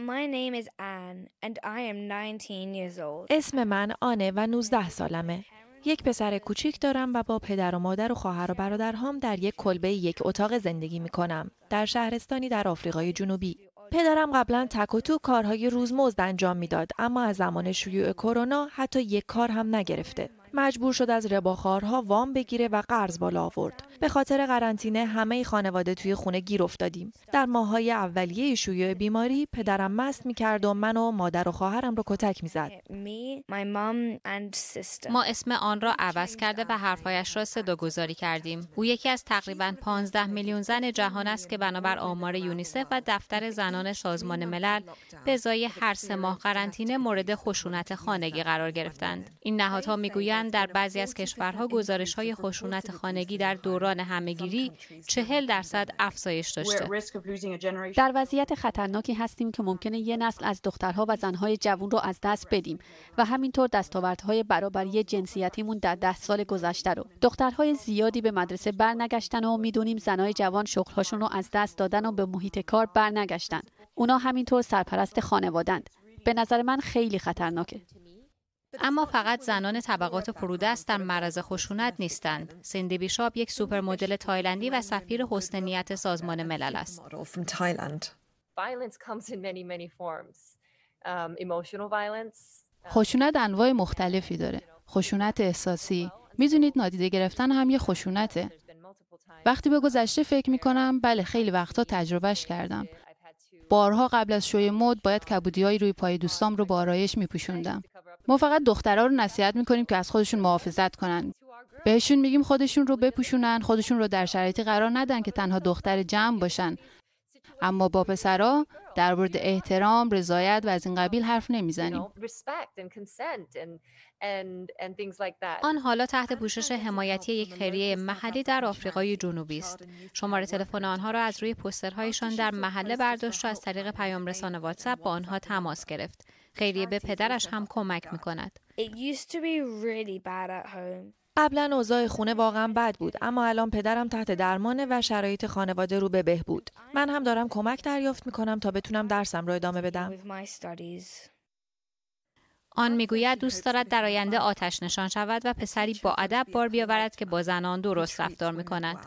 My name is Anne and I am 19 years old. اسم من آنه و 19 سالمه. یک پسر کوچیک دارم و با پدر و مادر و خواهر و برادرهام در یک کلبه یک اتاق زندگی می کنم در شهرستانی در آفریقای جنوبی. پدرم قبلا تک و تو کارهای روزمزد انجام میداد اما از زمان شیوع کرونا حتی یک کار هم نگرفته. مجبور شد از رباخارها وام بگیره و قرض بالا آورد. به خاطر قرنطینه همه خانواده توی خونه گیر افتادیم در ماهای اولیه شیوع بیماری پدرم مست میکرد و من و مادر و خواهرم رو کتک میزد ما اسم آن را عوض کرده و حرفهایش را گذاری کردیم او یکی از تقریبا 15 میلیون زن جهان است که بنابر آمار یونیسف و دفتر زنان سازمان ملل به ازای هر سه ماه قرنطینه مورد خشونت خانگی قرار گرفتند این نهادها میگویند در بعضی از کشورها گزارش های خشونت خانگی در دوران دوران همهگیری چهل درصد افزایش داشته. در وضعیت خطرناکی هستیم که ممکنه یه نسل از دخترها و زنهای جوون رو از دست بدیم و همینطور دستاوردهای برابری جنسیتیمون در ده سال گذشته رو. دخترهای زیادی به مدرسه برنگشتن و میدونیم زنهای جوان شغلهاشون رو از دست دادن و به محیط کار برنگشتن. اونا همینطور سرپرست خانوادند. به نظر من خیلی خطرناکه. اما فقط زنان طبقات فرودست در معرض خشونت نیستند. سندی بیشاب یک سوپر مدل تایلندی و سفیر حسن نیت سازمان ملل است. Um, uh, خشونت انواع مختلفی داره. خشونت احساسی. میدونید نادیده گرفتن هم یه خشونته. وقتی به گذشته فکر میکنم بله خیلی وقتا تجربهش کردم. بارها قبل از شوی مد باید کبودی روی پای دوستام رو با آرایش میپوشوندم. ما فقط دخترها رو نصیحت میکنیم که از خودشون محافظت کنن بهشون میگیم خودشون رو بپوشونن خودشون رو در شرایطی قرار ندن که تنها دختر جمع باشن اما با پسرها، در مورد احترام رضایت و از این قبیل حرف نمیزنیم آن حالا تحت پوشش حمایتی یک خیریه محلی در آفریقای جنوبی است شماره تلفن آنها را از روی پوسترهایشان در محله برداشت و از طریق پیام رسان واتساپ با آنها تماس گرفت خیلی به پدرش هم کمک می کند. قبلا اوضاع خونه واقعا بد بود اما الان پدرم تحت درمانه و شرایط خانواده رو به بهبود من هم دارم کمک دریافت می کنم تا بتونم درسم رو ادامه بدم آن میگوید دوست دارد در آینده آتش نشان شود و پسری با ادب بار بیاورد که با زنان درست رفتار می کند.